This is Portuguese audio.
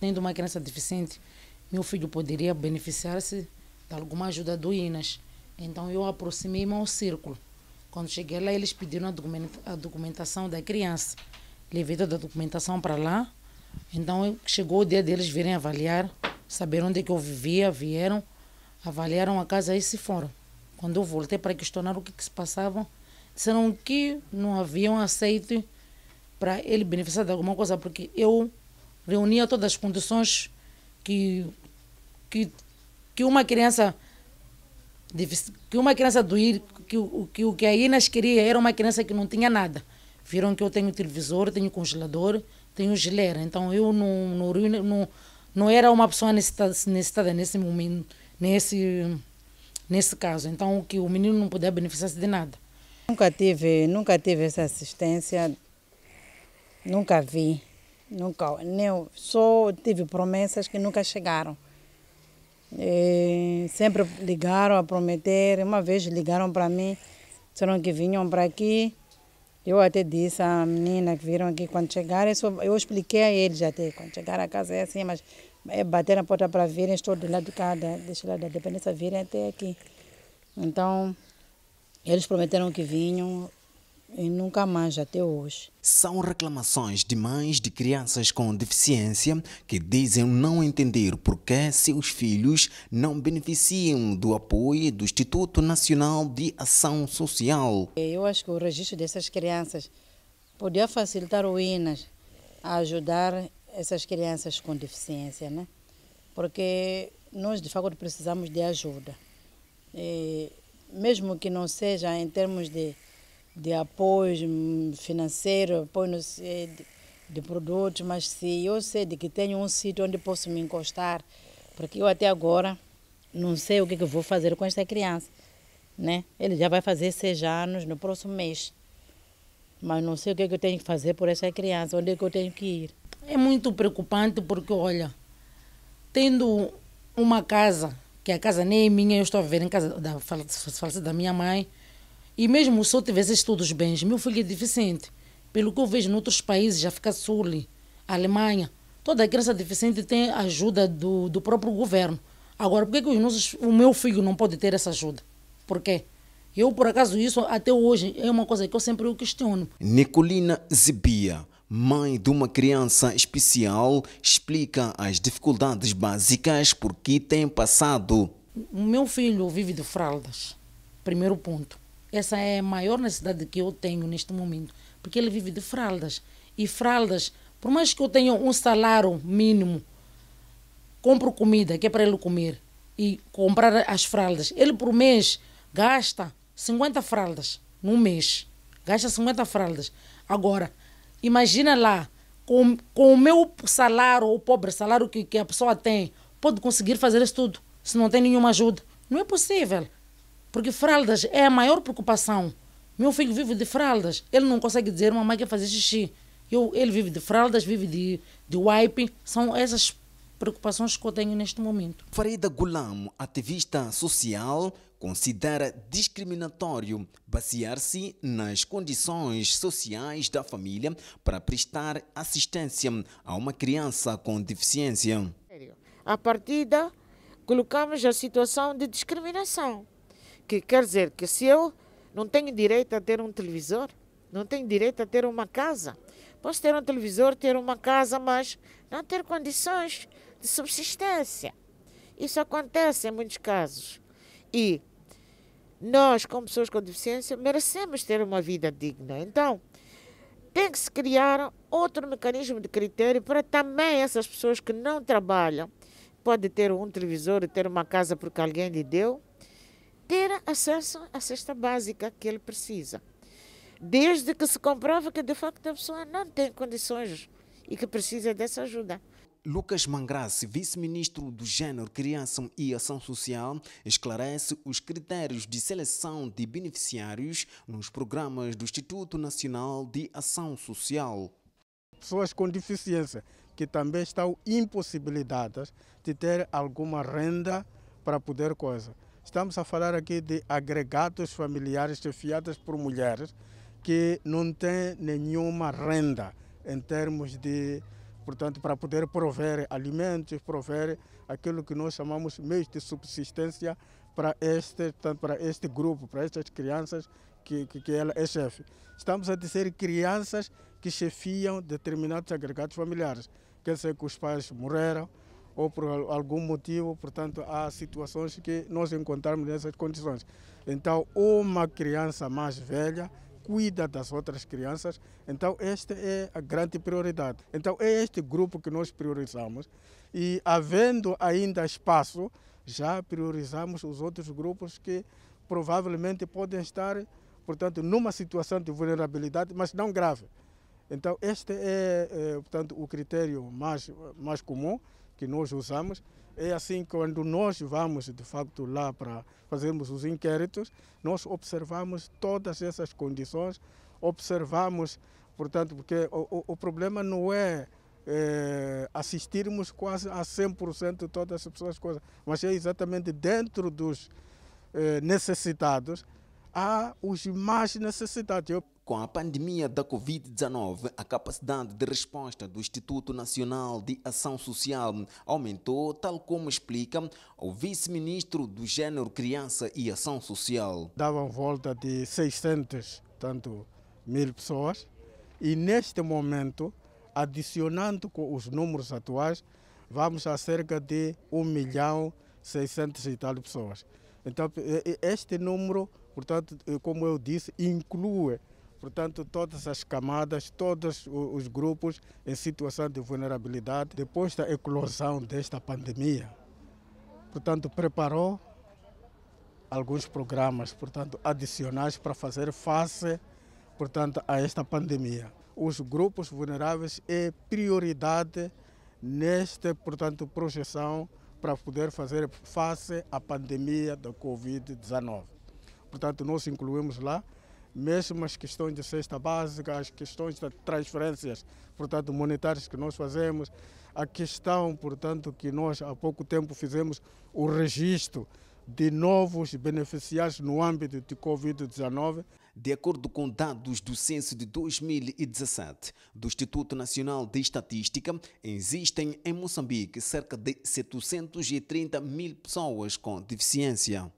tendo uma criança deficiente, meu filho poderia beneficiar-se de alguma ajuda do INAS. Então eu aproximei-me ao círculo. Quando cheguei lá, eles pediram a documentação da criança. Levei toda a documentação para lá. Então chegou o dia deles virem avaliar, saber onde é que eu vivia, vieram, avaliaram a casa e se foram. Quando eu voltei para questionar o que, que se passava, disseram que não haviam aceito para ele beneficiar de alguma coisa, porque eu reunia todas as condições que, que, que uma criança que uma criança doir que, que o que a Inas queria era uma criança que não tinha nada. Viram que eu tenho televisor, tenho congelador, tenho geleira. Então eu não, não, não, não era uma pessoa necessitada, necessitada nesse momento, nesse, nesse caso. Então que o menino não podia beneficiar-se de nada. Nunca tive, nunca tive essa assistência, nunca vi. Nunca, nem, só tive promessas que nunca chegaram. E sempre ligaram a prometer, uma vez ligaram para mim, disseram que vinham para aqui. Eu até disse à menina que viram aqui quando chegaram, eu, eu expliquei a eles até, quando chegaram a casa é assim, mas é bater na porta para virem, estou do lado de cá, deixa lá da dependência, virem até aqui. Então, eles prometeram que vinham, e nunca mais até hoje. São reclamações de mães de crianças com deficiência que dizem não entender por que seus filhos não beneficiam do apoio do Instituto Nacional de Ação Social. É, eu acho que o registro dessas crianças podia facilitar o INAS a ajudar essas crianças com deficiência, né? Porque nós de fato precisamos de ajuda. E é, mesmo que não seja em termos de de apoio financeiro, apoio de, de produtos, mas se eu sei de que tenho um sítio onde posso me encostar, porque eu até agora não sei o que, que vou fazer com esta criança, né? Ele já vai fazer seis anos no próximo mês, mas não sei o que, que eu tenho que fazer por essa criança, onde é que eu tenho que ir. É muito preocupante porque, olha, tendo uma casa, que a casa nem é minha, eu estou a viver em casa da, da minha mãe, e mesmo se eu tivesse todos os bens, meu filho é deficiente. Pelo que eu vejo em outros países, África Sul, Alemanha, toda criança deficiente tem ajuda do, do próprio governo. Agora, por que, que os nossos, o meu filho não pode ter essa ajuda? Por quê? Eu, por acaso, isso até hoje é uma coisa que eu sempre questiono. Nicolina Zibia, mãe de uma criança especial, explica as dificuldades básicas por que tem passado. O meu filho vive de fraldas, primeiro ponto. Essa é a maior necessidade que eu tenho neste momento, porque ele vive de fraldas. E fraldas, por mais que eu tenha um salário mínimo, compro comida, que é para ele comer, e comprar as fraldas. Ele por mês gasta 50 fraldas num mês. Gasta 50 fraldas. Agora, imagina lá, com, com o meu salário, o pobre salário que, que a pessoa tem, pode conseguir fazer isso tudo, se não tem nenhuma ajuda. Não é possível. Porque fraldas é a maior preocupação. Meu filho vive de fraldas. Ele não consegue dizer, mamãe quer fazer xixi. Eu, ele vive de fraldas, vive de, de wipe. São essas preocupações que eu tenho neste momento. Farida Gulam, ativista social, considera discriminatório basear-se nas condições sociais da família para prestar assistência a uma criança com deficiência. A partir da colocamos a situação de discriminação que quer dizer que se eu não tenho direito a ter um televisor, não tenho direito a ter uma casa. Posso ter um televisor, ter uma casa, mas não ter condições de subsistência. Isso acontece em muitos casos. E nós, como pessoas com deficiência, merecemos ter uma vida digna. Então, tem que se criar outro mecanismo de critério para também essas pessoas que não trabalham, pode ter um televisor e ter uma casa porque alguém lhe deu, ter acesso à cesta básica que ele precisa. Desde que se comprova que de facto a pessoa não tem condições e que precisa dessa ajuda. Lucas Mangrace, vice-ministro do Gênero, Criança e Ação Social, esclarece os critérios de seleção de beneficiários nos programas do Instituto Nacional de Ação Social. Pessoas com deficiência que também estão impossibilitadas de ter alguma renda para poder coisa. Estamos a falar aqui de agregados familiares chefiados por mulheres que não têm nenhuma renda em termos de, portanto, para poder prover alimentos, prover aquilo que nós chamamos meios de subsistência para este, para este grupo, para estas crianças que, que, que ela é chefe. Estamos a dizer crianças que chefiam determinados agregados familiares, quer dizer que os pais morreram, ou por algum motivo, portanto, há situações que nós encontramos nessas condições. Então, uma criança mais velha cuida das outras crianças, então esta é a grande prioridade. Então, é este grupo que nós priorizamos e, havendo ainda espaço, já priorizamos os outros grupos que provavelmente podem estar, portanto, numa situação de vulnerabilidade, mas não grave. Então, este é, é portanto, o critério mais, mais comum que nós usamos. É assim quando nós vamos de facto lá para fazermos os inquéritos, nós observamos todas essas condições, observamos, portanto, porque o, o, o problema não é, é, assistirmos quase a 100% de todas as pessoas, coisas, mas é exatamente dentro dos é, necessitados, há os mais necessitados. Eu, com a pandemia da Covid-19, a capacidade de resposta do Instituto Nacional de Ação Social aumentou, tal como explica o vice-ministro do Gênero Criança e Ação Social. Davam volta de 600 tanto, mil pessoas e neste momento, adicionando com os números atuais, vamos a cerca de 1 milhão 600 e tal pessoas. Então, este número, portanto, como eu disse, inclui Portanto, todas as camadas, todos os grupos em situação de vulnerabilidade, depois da eclosão desta pandemia, portanto, preparou alguns programas, portanto, adicionais para fazer face, portanto, a esta pandemia. Os grupos vulneráveis é prioridade nesta, portanto, projeção para poder fazer face à pandemia da Covid-19. Portanto, nós incluímos lá mesmo as questões de cesta básica, as questões de transferências, portanto, monetárias que nós fazemos, a questão, portanto, que nós há pouco tempo fizemos o registro de novos beneficiários no âmbito de Covid-19. De acordo com dados do censo de 2017 do Instituto Nacional de Estatística, existem em Moçambique cerca de 730 mil pessoas com deficiência.